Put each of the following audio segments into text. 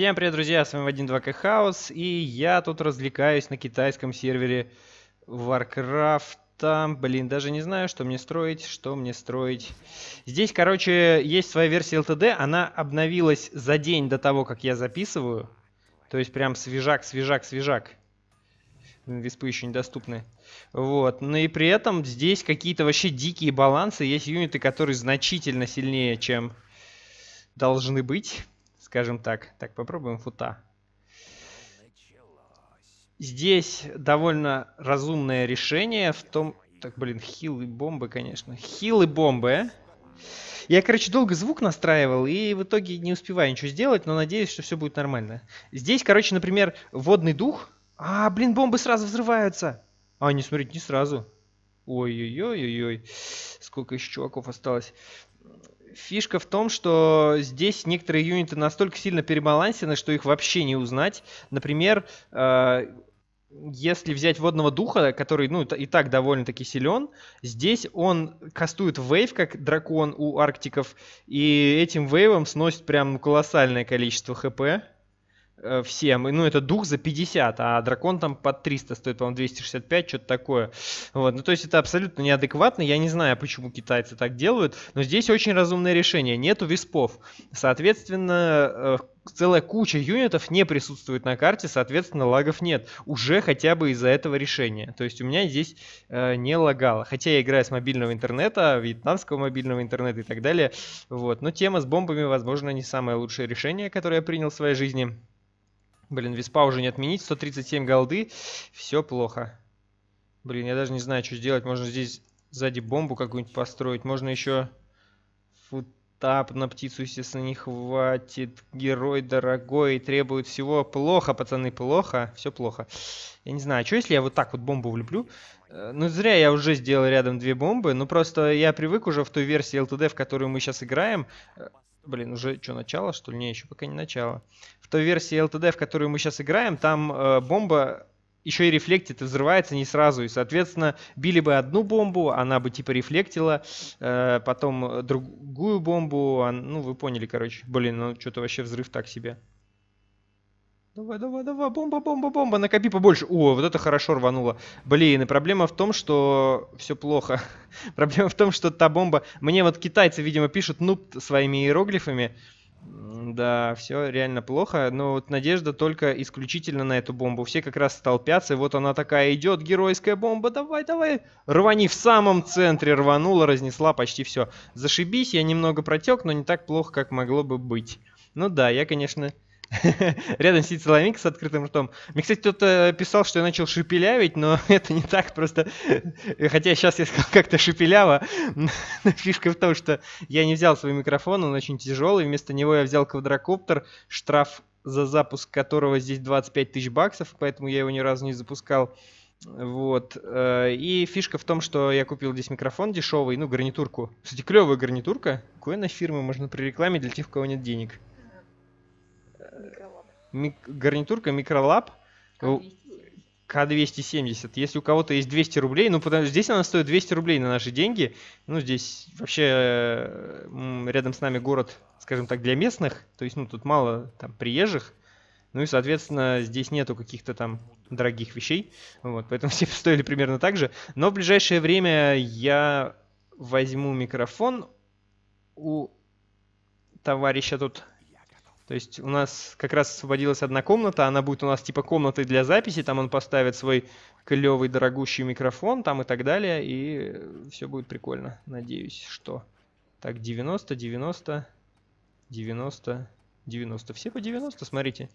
Всем привет, друзья, с вами Вадим 2К Хаус, и я тут развлекаюсь на китайском сервере Warcraft. Блин, даже не знаю, что мне строить, что мне строить. Здесь, короче, есть своя версия LTD, она обновилась за день до того, как я записываю. То есть прям свежак, свежак, свежак. Виспы еще недоступны. Вот. Но ну и при этом здесь какие-то вообще дикие балансы. Есть юниты, которые значительно сильнее, чем должны быть скажем так. Так, попробуем фута. Здесь довольно разумное решение в том... Так, блин, хил и бомбы, конечно. Хил и бомбы. Я, короче, долго звук настраивал и в итоге не успеваю ничего сделать, но надеюсь, что все будет нормально. Здесь, короче, например, водный дух. А, блин, бомбы сразу взрываются. А, не, смотрите, не сразу. Ой-ой-ой-ой-ой. Сколько еще чуваков осталось. Фишка в том, что здесь некоторые юниты настолько сильно перебалансены, что их вообще не узнать. Например, э, если взять водного духа, который, ну, и так довольно-таки силен, здесь он кастует вейв, как дракон у арктиков, и этим вейвом сносит прям колоссальное количество хп. Э, всем. Ну, это дух за 50, а дракон там под 300 стоит, по-моему, 265, что-то такое. Вот. Ну, то есть это абсолютно неадекватно. Я не знаю, почему китайцы так делают, но здесь очень разумное решение. Нету виспов. Соответственно, э, целая куча юнитов не присутствует на карте, соответственно, лагов нет. Уже хотя бы из-за этого решения. То есть у меня здесь э, не лагало. Хотя я играю с мобильного интернета, вьетнамского мобильного интернета и так далее. Вот. Но тема с бомбами, возможно, не самое лучшее решение, которое я принял в своей жизни. Блин, виспа уже не отменить. 137 голды. Все плохо. Блин, я даже не знаю, что сделать. Можно здесь сзади бомбу какую-нибудь построить. Можно еще... Футап на птицу, естественно, не хватит. Герой дорогой требует всего. Плохо, пацаны, плохо. Все плохо. Я не знаю, а что если я вот так вот бомбу влюблю, э, Ну, зря я уже сделал рядом две бомбы. Ну, просто я привык уже в той версии LTD, в которую мы сейчас играем, э, Блин, уже что, начало, что ли? Не, еще пока не начало. В той версии LTD, в которую мы сейчас играем, там э, бомба еще и рефлектит и взрывается не сразу. И, соответственно, били бы одну бомбу, она бы типа рефлектила, э, потом другую бомбу, а, ну, вы поняли, короче. Блин, ну что-то вообще взрыв так себе. Давай, давай, давай, бомба, бомба, бомба, накопи побольше. О, вот это хорошо рвануло. Блин, и проблема в том, что все плохо. проблема в том, что та бомба... Мне вот китайцы, видимо, пишут нуб своими иероглифами. Да, все реально плохо, но вот надежда только исключительно на эту бомбу. Все как раз столпятся, и вот она такая идет, геройская бомба, давай, давай. Рвани в самом центре, рванула, разнесла почти все. Зашибись, я немного протек, но не так плохо, как могло бы быть. Ну да, я, конечно, Рядом сидит Соломинка с открытым ртом. Мне, кстати, кто-то э, писал, что я начал шепелявить, но это не так просто. Хотя сейчас я сказал как-то шепеляво. фишка в том, что я не взял свой микрофон, он очень тяжелый. Вместо него я взял квадрокоптер, штраф за запуск которого здесь 25 тысяч баксов, поэтому я его ни разу не запускал. Вот. Э, и фишка в том, что я купил здесь микрофон дешевый, ну, гарнитурку. Кстати, клевая гарнитурка. Кое на фирмы можно прирекламить для тех, у кого нет денег мик- гарнитурка Микролаб К270. Если у кого-то есть 200 рублей, ну, потому что здесь она стоит 200 рублей на наши деньги. Ну, здесь вообще рядом с нами город, скажем так, для местных. То есть, ну, тут мало там приезжих. Ну и, соответственно, здесь нету каких-то там дорогих вещей. Вот, поэтому все стоили примерно так же. Но в ближайшее время я возьму микрофон у товарища тут то есть у нас как раз освободилась одна комната, она будет у нас типа комнатой для записи, там он поставит свой клевый дорогущий микрофон там и так далее, и все будет прикольно, надеюсь, что. Так, 90, 90, 90, 90. Все по 90, смотрите.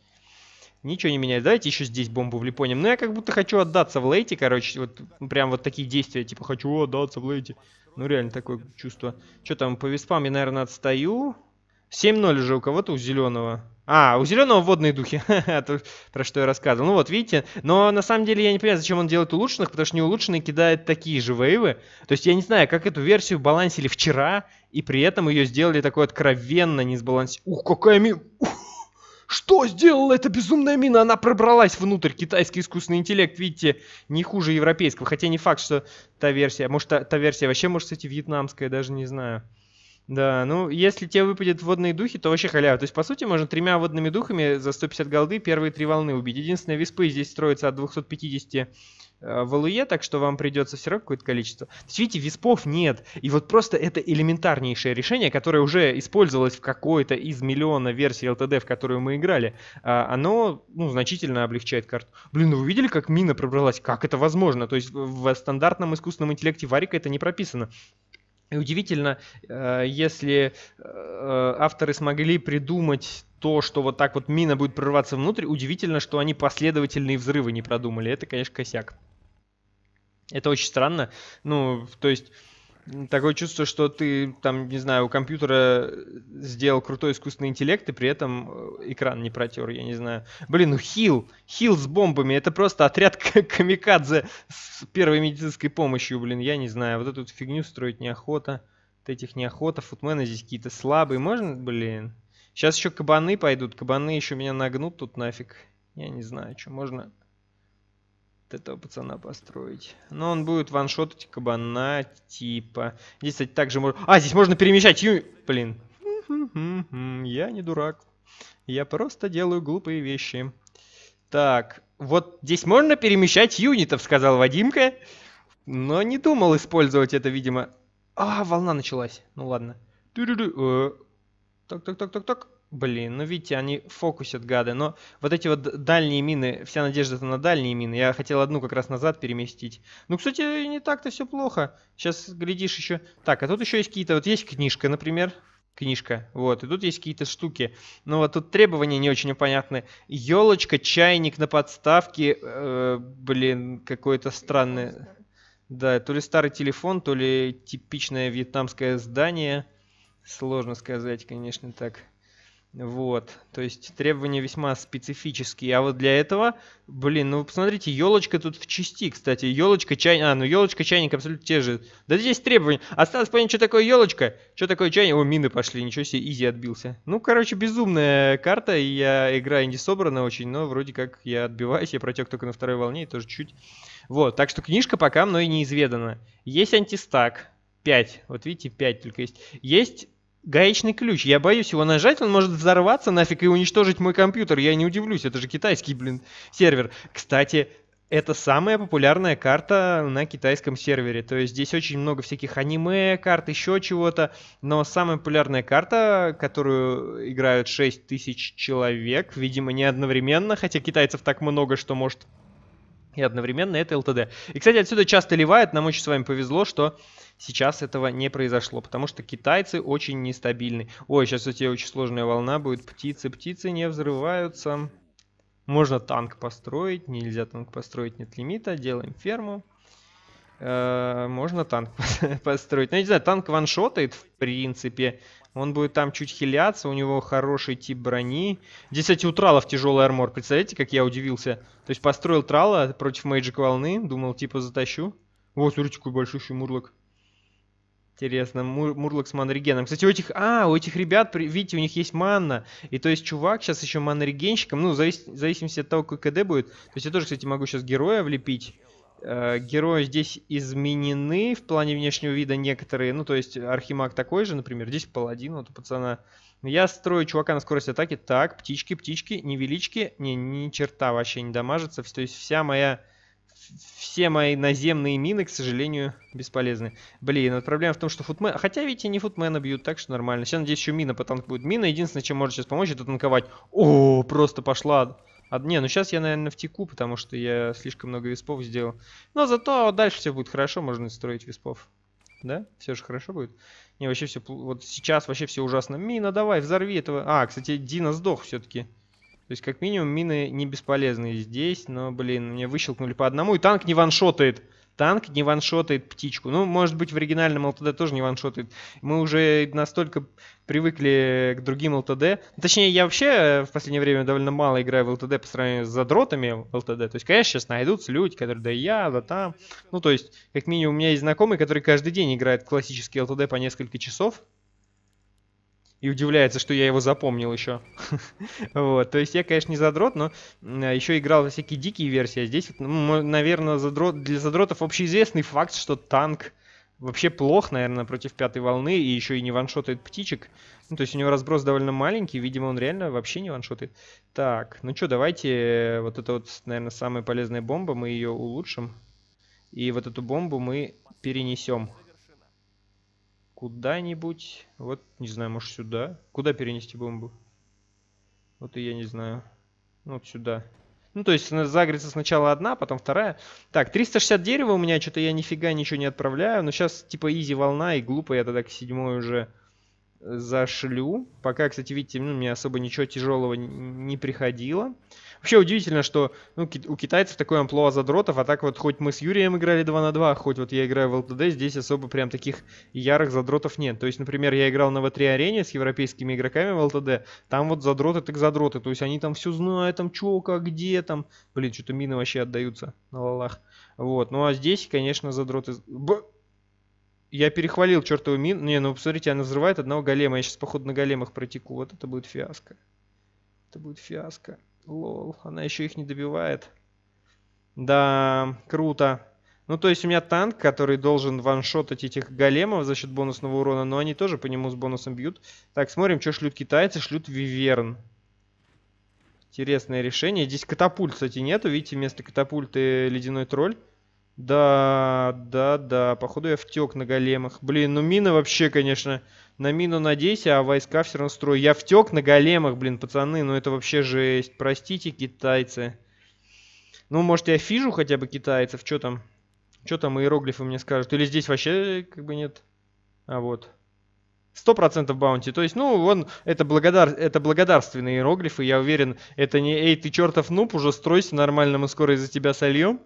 Ничего не меняет. Давайте еще здесь бомбу влепоним. Но ну, я как будто хочу отдаться в лейте, короче. Вот прям вот такие действия, типа хочу отдаться в лейте. Ну реально такое чувство. Что там, по виспам я, наверное, отстаю. 7-0 же у кого-то, у зеленого. А, у зеленого водные духи, про что я рассказывал. Ну вот, видите, но на самом деле я не понимаю, зачем он делает улучшенных, потому что неулучшенные кидают такие же вейвы. То есть я не знаю, как эту версию балансили вчера, и при этом ее сделали такой откровенно не сбаланс. Ух, какая ми... что сделала эта безумная мина? Она пробралась внутрь. Китайский искусственный интеллект, видите, не хуже европейского. Хотя не факт, что та версия... Может, та, та версия вообще, может, кстати, вьетнамская, даже не знаю. Да, ну, если тебе выпадет водные духи, то вообще халява. То есть, по сути, можно тремя водными духами за 150 голды первые три волны убить. Единственное, виспы здесь строится от 250 э, в ЛУЕ, так что вам придется все равно какое-то количество. То есть, видите, виспов нет. И вот просто это элементарнейшее решение, которое уже использовалось в какой-то из миллиона версий ЛТД, в которую мы играли. А, оно, ну, значительно облегчает карту. Блин, ну вы видели, как мина пробралась? Как это возможно? То есть в стандартном искусственном интеллекте Варика это не прописано. И удивительно, э, если э, авторы смогли придумать то, что вот так вот мина будет прорываться внутрь, удивительно, что они последовательные взрывы не продумали. Это, конечно, косяк. Это очень странно. Ну, то есть такое чувство, что ты там, не знаю, у компьютера э, сделал крутой искусственный интеллект, и при этом э, экран не протер, я не знаю. Блин, ну хил, хил с бомбами, это просто отряд камикадзе с первой медицинской помощью, блин, я не знаю. Вот эту фигню строить неохота, вот этих неохота, футмены здесь какие-то слабые, можно, блин? Сейчас еще кабаны пойдут, кабаны еще меня нагнут тут нафиг. Я не знаю, что можно этого пацана построить. Но он будет ваншотить кабана типа. Здесь, кстати, также можно... А, здесь можно перемещать юнит. Блин. Я не дурак. Я просто делаю глупые вещи. Так, вот здесь можно перемещать юнитов, сказал Вадимка. Но не думал использовать это, видимо. А, волна началась. Ну ладно. Э. Так, так, так, так, так. Блин, ну видите, они фокусят, гады. Но вот эти вот дальние мины, вся надежда на дальние мины. Я хотел одну как раз назад переместить. Ну, кстати, не так-то все плохо. Сейчас, глядишь, еще... Так, а тут еще есть какие-то... Вот есть книжка, например. Книжка. Вот, и тут есть какие-то штуки. Ну вот тут требования не очень понятны. Елочка, чайник на подставке. Э, блин, какое-то странное... Да, то ли старый телефон, то ли типичное вьетнамское здание. Сложно сказать, конечно, так. Вот, то есть требования весьма специфические. А вот для этого, блин, ну посмотрите, елочка тут в части, кстати. Елочка, чайник, а, ну елочка, чайник абсолютно те же. Да здесь требования. Осталось понять, что такое елочка, что такое чайник. О, мины пошли, ничего себе, изи отбился. Ну, короче, безумная карта, и я, игра не собрана очень, но вроде как я отбиваюсь, я протек только на второй волне, и тоже чуть. Вот, так что книжка пока мной неизведана. Есть антистак, 5, вот видите, 5 только есть. Есть гаечный ключ. Я боюсь его нажать, он может взорваться нафиг и уничтожить мой компьютер. Я не удивлюсь, это же китайский, блин, сервер. Кстати, это самая популярная карта на китайском сервере. То есть здесь очень много всяких аниме карт, еще чего-то. Но самая популярная карта, которую играют 6 тысяч человек, видимо, не одновременно, хотя китайцев так много, что может и одновременно это ЛТД. И, кстати, отсюда часто ливает, нам очень с вами повезло, что Сейчас этого не произошло, потому что китайцы очень нестабильны. Ой, сейчас у тебя очень сложная волна будет. Птицы, птицы не взрываются. Можно танк построить, нельзя танк построить, нет лимита. Делаем ферму. Э, можно танк построить. Ну, не знаю, танк ваншотает, в принципе. Он будет там чуть хиляться, у него хороший тип брони. Здесь, кстати, у тралов тяжелый армор. Представляете, как я удивился? То есть построил трала против мейджик волны, думал, типа, затащу. Вот, смотрите, какой большущий мурлок. Интересно, Мур, Мурлок с манрегеном. Кстати, у этих, а, у этих ребят, видите, у них есть манна. И то есть чувак сейчас еще манорегенщиком. ну, в завис, зависимости от того, какой КД будет. То есть я тоже, кстати, могу сейчас героя влепить. Э, герои здесь изменены в плане внешнего вида некоторые. Ну, то есть Архимаг такой же, например, здесь паладин вот у пацана. Я строю чувака на скорость атаки. Так, птички, птички, невелички. Не, ни черта вообще не дамажится. То есть вся моя все мои наземные мины, к сожалению, бесполезны. Блин, вот проблема в том, что футмен... Хотя, видите, не футмена бьют, так что нормально. Сейчас, надеюсь, еще мина по танку будет. Мина единственное, чем может сейчас помочь, это танковать. О, просто пошла... А, не, ну сейчас я, наверное, втеку, потому что я слишком много виспов сделал. Но зато дальше все будет хорошо, можно строить виспов. Да? Все же хорошо будет. Не, вообще все... Вот сейчас вообще все ужасно. Мина, давай, взорви этого... А, кстати, Дина сдох все-таки. То есть, как минимум, мины не бесполезны здесь, но, блин, мне выщелкнули по одному, и танк не ваншотает. Танк не ваншотает птичку. Ну, может быть, в оригинальном ЛТД тоже не ваншотает. Мы уже настолько привыкли к другим ЛТД. Ну, точнее, я вообще э, в последнее время довольно мало играю в ЛТД по сравнению с задротами ЛТД. То есть, конечно, сейчас найдутся люди, которые да я, да там. Ну, то есть, как минимум, у меня есть знакомые, которые каждый день играют классические ЛТД по несколько часов и удивляется, что я его запомнил еще. вот, то есть я, конечно, не задрот, но еще играл во всякие дикие версии. А здесь, ну, наверное, задрот, для задротов общеизвестный факт, что танк вообще плох, наверное, против пятой волны и еще и не ваншотает птичек. Ну, то есть у него разброс довольно маленький, видимо, он реально вообще не ваншотает. Так, ну что, давайте э, вот это вот, наверное, самая полезная бомба, мы ее улучшим. И вот эту бомбу мы перенесем куда-нибудь. Вот, не знаю, может сюда. Куда перенести бомбу? Вот и я не знаю. Ну, вот сюда. Ну, то есть загрится сначала одна, потом вторая. Так, 360 дерева у меня, что-то я нифига ничего не отправляю. Но сейчас типа изи волна, и глупо я тогда к седьмой уже э, зашлю. Пока, кстати, видите, ну, мне особо ничего тяжелого не приходило. Вообще удивительно, что ну, у китайцев такое амплуа задротов, а так вот хоть мы с Юрием играли 2 на 2, хоть вот я играю в ЛТД, здесь особо прям таких ярых задротов нет. То есть, например, я играл на В3 арене с европейскими игроками в ЛТД, там вот задроты так задроты, то есть они там все знают, там чё, как, где там. Блин, что-то мины вообще отдаются на лалах. Вот, ну а здесь, конечно, задроты... Б... Я перехвалил чертову мину. Не, ну посмотрите, она взрывает одного голема. Я сейчас, походу, на големах протеку. Вот это будет фиаско. Это будет фиаско. Лол, она еще их не добивает. Да, круто. Ну, то есть у меня танк, который должен ваншотать этих големов за счет бонусного урона, но они тоже по нему с бонусом бьют. Так, смотрим, что шлют китайцы, шлют виверн. Интересное решение. Здесь катапульт, кстати, нету. Видите, вместо катапульты ледяной тролль. Да, да, да, походу я втек на големах. Блин, ну мина вообще, конечно, на мину надейся, а войска все равно строю. Я втек на големах, блин, пацаны, ну это вообще жесть. Простите, китайцы. Ну, может, я фижу хотя бы китайцев, что там? Что там иероглифы мне скажут? Или здесь вообще как бы нет? А вот. Сто процентов баунти. То есть, ну, он, это, благодар, это благодарственные иероглифы, я уверен. Это не, эй, ты чертов нуб, уже стройся нормально, мы скоро из-за тебя сольем.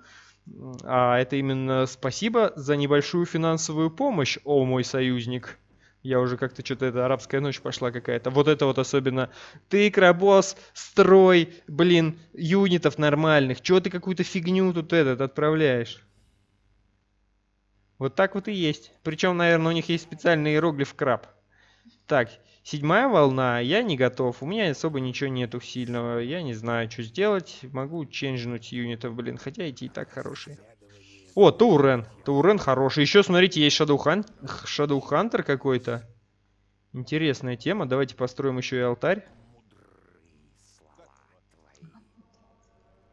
А это именно спасибо за небольшую финансовую помощь, о мой союзник. Я уже как-то что-то это арабская ночь пошла какая-то. Вот это вот особенно. Ты, Крабос, строй, блин, юнитов нормальных. Чего ты какую-то фигню тут этот отправляешь? Вот так вот и есть. Причем, наверное, у них есть специальный иероглиф краб. Так, Седьмая волна, я не готов, у меня особо ничего нету сильного, я не знаю, что сделать, могу ченджнуть юнитов, блин, хотя эти и так хорошие. О, Таурен, Таурен хороший, еще, смотрите, есть Шадоухан... Шадоухантер какой-то. Интересная тема, давайте построим еще и алтарь.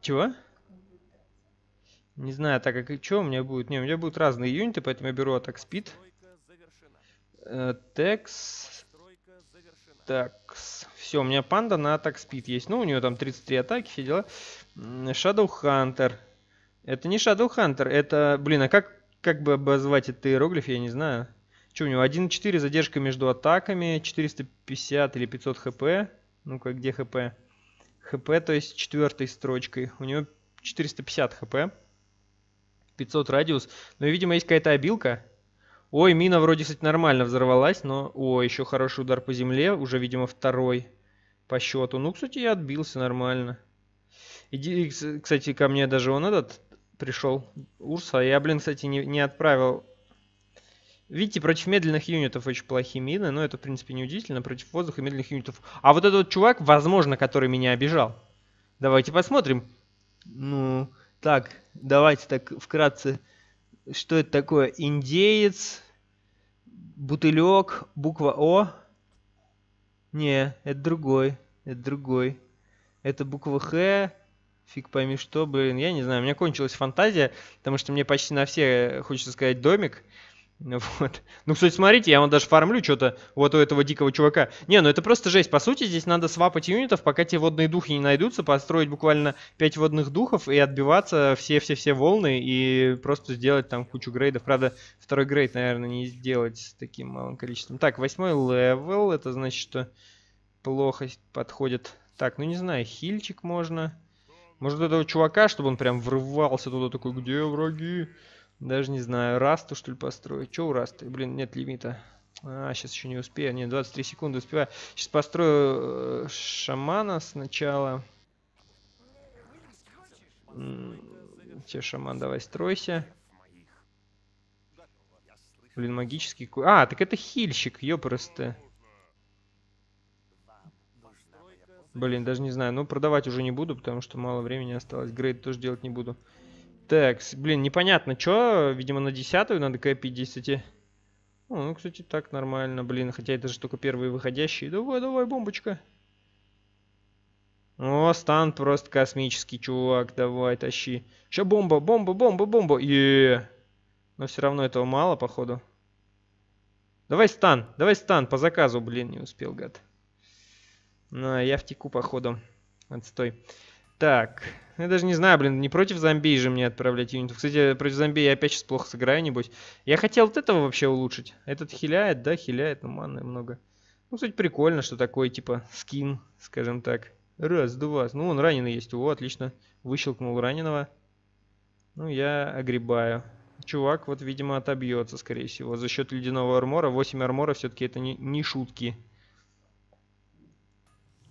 Чего? Не знаю, так как и что у меня будет. Не, у меня будут разные юниты, поэтому я беру атак спид. Э, Текс. Так, все, у меня панда на атак спид есть. Ну, у нее там 33 атаки, все дела. Shadow Hunter. Это не Shadow Hunter, это, блин, а как, как бы обозвать этот иероглиф, я не знаю. Что у него? 1.4 задержка между атаками, 450 или 500 хп. Ну-ка, где хп? Хп, то есть четвертой строчкой. У него 450 хп. 500 радиус. Но, ну, видимо, есть какая-то обилка. Ой, мина вроде, кстати, нормально взорвалась, но... О, еще хороший удар по земле, уже, видимо, второй по счету. Ну, кстати, я отбился нормально. Иди, кстати, ко мне даже он этот пришел, Урса. Я, блин, кстати, не, не отправил... Видите, против медленных юнитов очень плохие мины, но это, в принципе, не удивительно. Против воздуха и медленных юнитов... А вот этот вот чувак, возможно, который меня обижал. Давайте посмотрим. Ну, так, давайте так вкратце... Что это такое? Индеец, Бутылек, буква О. Не, это другой, это другой. Это буква Х, фиг пойми что, блин, я не знаю, у меня кончилась фантазия, потому что мне почти на все, э, хочется сказать, домик, ну вот. Ну, кстати, смотрите, я вам даже фармлю что-то вот у этого дикого чувака. Не, ну это просто жесть. По сути, здесь надо свапать юнитов, пока те водные духи не найдутся, построить буквально 5 водных духов и отбиваться все-все-все волны и просто сделать там кучу грейдов. Правда, второй грейд, наверное, не сделать с таким малым количеством. Так, восьмой левел, это значит, что плохо подходит. Так, ну не знаю, хильчик можно. Может, этого чувака, чтобы он прям врывался туда такой, где враги? Даже не знаю, Расту что ли построить? Че у Расты? Блин, нет лимита. А, сейчас еще не успею. Нет, 23 секунды успеваю. Сейчас построю э, шамана сначала. Че, шаман, давай стройся. Блин, магический... А, так это хильщик, просто, Блин, даже не знаю. Ну, продавать уже не буду, потому что мало времени осталось. Грейд тоже делать не буду. Так, блин, непонятно, что. Видимо, на десятую надо копить 10. О, ну, кстати, так нормально, блин. Хотя это же только первые выходящие. Давай, давай, бомбочка. О, стан просто космический, чувак. Давай, тащи. Еще бомба, бомба, бомба, бомба. Е. Но все равно этого мало, походу. Давай стан, давай стан, по заказу, блин, не успел, гад. На, я втеку, походу. Отстой. Так, ну, я даже не знаю, блин, не против зомби же мне отправлять юнитов. Кстати, против зомби я опять сейчас плохо сыграю, небось. Я хотел вот этого вообще улучшить. Этот хиляет, да, хиляет, ну маны много. Ну, кстати, прикольно, что такой, типа, скин, скажем так. Раз, два. Ну, он раненый есть. О, отлично. Выщелкнул раненого. Ну, я огребаю. Чувак, вот, видимо, отобьется, скорее всего. За счет ледяного армора. 8 армора все-таки это не, не шутки.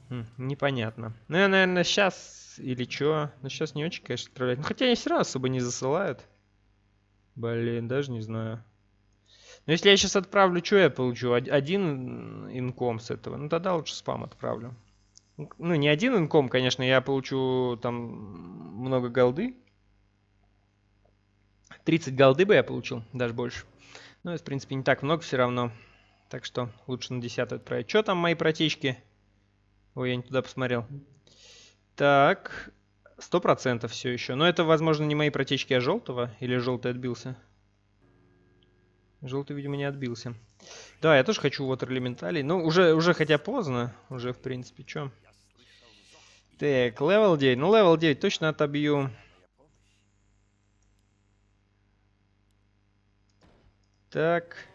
Хм, непонятно. Ну, я, наверное, сейчас или чё? Ну сейчас не очень, конечно, отправлять. Ну хотя они все равно особо не засылают. Блин, даже не знаю. Но ну, если я сейчас отправлю, что я получу? Один инком с этого. Ну тогда лучше спам отправлю. Ну не один инком, конечно, я получу там много голды. 30 голды бы я получил, даже больше. ну это, в принципе, не так много все равно. Так что лучше на десятую отправить. Что там мои протечки? Ой, я не туда посмотрел. Так, сто процентов все еще. Но это, возможно, не мои протечки, а желтого. Или желтый отбился? Желтый, видимо, не отбился. Да, я тоже хочу вот элементалей. Ну, уже, уже хотя поздно. Уже, в принципе, чё. Так, левел 9. Ну, левел 9 точно отобью. Так.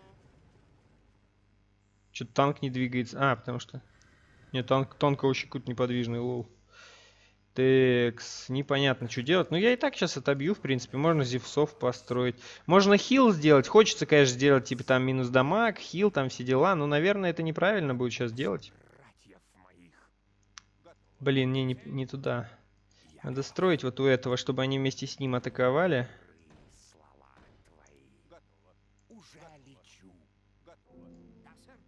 Что-то танк не двигается. А, потому что... Нет, танк, танк очень какой-то неподвижный, лол. Текс, непонятно, что делать. Ну, я и так сейчас отобью, в принципе. Можно зевсов построить. Можно хил сделать. Хочется, конечно, сделать, типа, там, минус дамаг, хил, там, все дела. Но, наверное, это неправильно будет сейчас делать. Блин, не, не, не туда. Надо строить вот у этого, чтобы они вместе с ним атаковали.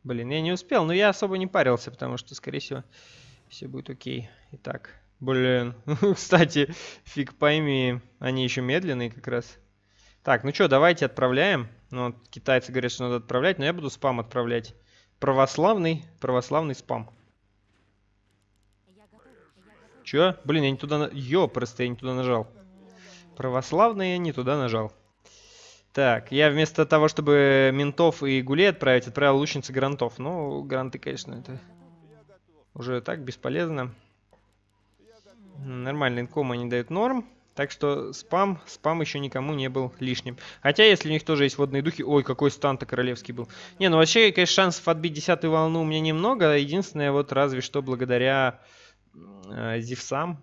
Блин, я не успел, но я особо не парился, потому что, скорее всего, все будет окей. Итак... Блин, ну, кстати, фиг пойми, они еще медленные как раз. Так, ну что, давайте отправляем. Ну, китайцы говорят, что надо отправлять, но я буду спам отправлять. Православный, православный спам. Чё? Блин, я не туда... Ё, просто я не туда нажал. Православный я не туда нажал. Так, я вместо того, чтобы ментов и гулей отправить, отправил лучницы грантов. Ну, гранты, конечно, это уже так бесполезно. Нормальный инкома они дают норм. Так что спам, спам еще никому не был лишним. Хотя, если у них тоже есть водные духи... Ой, какой стан-то королевский был. Не, ну вообще, конечно, шансов отбить десятую волну у меня немного. Единственное, вот разве что благодаря э, зевсам,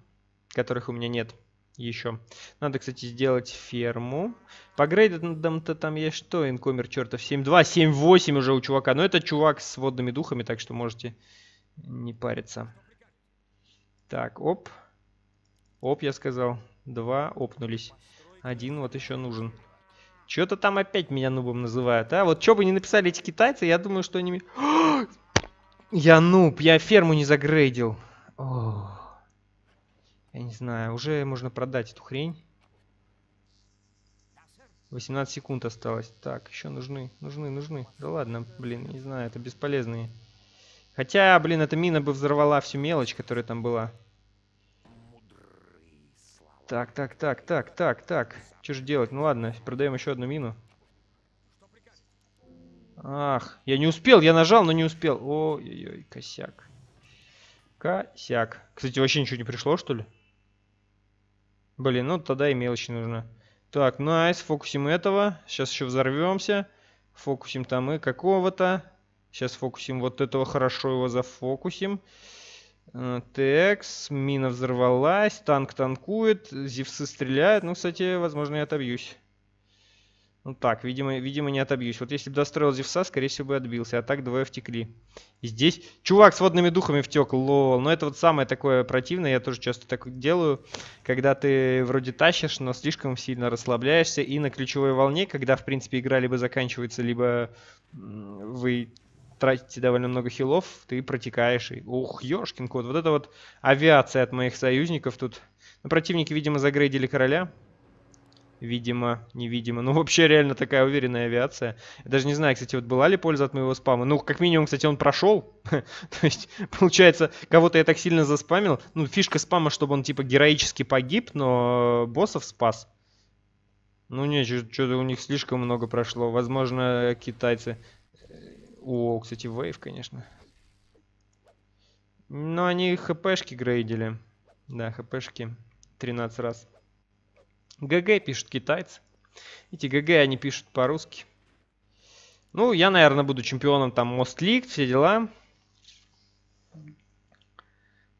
которых у меня нет еще. Надо, кстати, сделать ферму. По грейдам-то там есть что? Инкомер чертов 7.2, 7.8 уже у чувака. Но это чувак с водными духами, так что можете не париться. Так, Оп. Оп, я сказал. Два опнулись. Один вот еще нужен. Что-то там опять меня нубом называют, а? Вот что бы не написали эти китайцы, я думаю, что они... я нуб, я ферму не загрейдил. Я не знаю, уже можно продать эту хрень. 18 секунд осталось. Так, еще нужны, нужны, нужны. Да ладно, блин, не знаю, это бесполезные. Хотя, блин, эта мина бы взорвала всю мелочь, которая там была. Так, так, так, так, так, так. Что же делать? Ну ладно, продаем еще одну мину. Ах, я не успел, я нажал, но не успел. Ой-ой-ой, косяк. Косяк. Кстати, вообще ничего не пришло, что ли? Блин, ну тогда и мелочи нужно. Так, найс, фокусим этого. Сейчас еще взорвемся. Фокусим там и какого-то. Сейчас фокусим вот этого, хорошо его зафокусим. Фокусим. Э, ТХ, мина взорвалась, танк танкует, зевсы стреляют. Ну, кстати, возможно, я отобьюсь. Ну так, видимо, видимо, не отобьюсь. Вот если бы достроил Зевса, скорее всего, бы отбился. А так двое втекли. И здесь... Чувак с водными духами втек, лол. Но это вот самое такое противное. Я тоже часто так делаю. Когда ты вроде тащишь, но слишком сильно расслабляешься. И на ключевой волне, когда, в принципе, игра либо заканчивается, либо вы тратите довольно много хилов, ты протекаешь. И, ух, ёшкин кот, вот это вот авиация от моих союзников тут. Ну, противники, видимо, загрейдили короля. Видимо, невидимо. Ну, вообще реально такая уверенная авиация. Я даже не знаю, кстати, вот была ли польза от моего спама. Ну, как минимум, кстати, он прошел. То есть, получается, кого-то я так сильно заспамил. Ну, фишка спама, чтобы он, типа, героически погиб, но боссов спас. Ну, не, что-то у них слишком много прошло. Возможно, китайцы о, кстати, вейв, конечно. Но они хпшки грейдили. Да, хпшки 13 раз. ГГ пишут китайцы. Эти ГГ они пишут по-русски. Ну, я, наверное, буду чемпионом там Мост Лиг, все дела.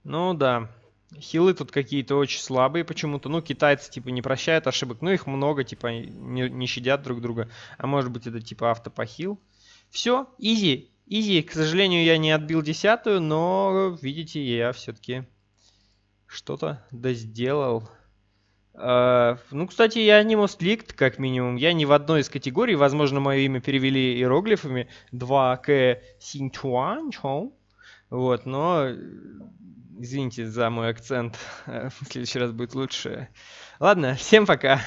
Ну да. Хилы тут какие-то очень слабые почему-то. Ну, китайцы, типа, не прощают ошибок. Ну, их много, типа, не, не щадят друг друга. А может быть, это, типа, автопохил. хил. Все, изи, изи. К сожалению, я не отбил десятую, но, видите, я все-таки что-то да сделал. Uh, а, ну, кстати, я не мостликт, как минимум. Я не в одной из категорий. Возможно, мое имя перевели иероглифами 2К Синчуан Чоу. Вот, но извините за мой акцент. В следующий раз будет лучше. Ладно, всем пока.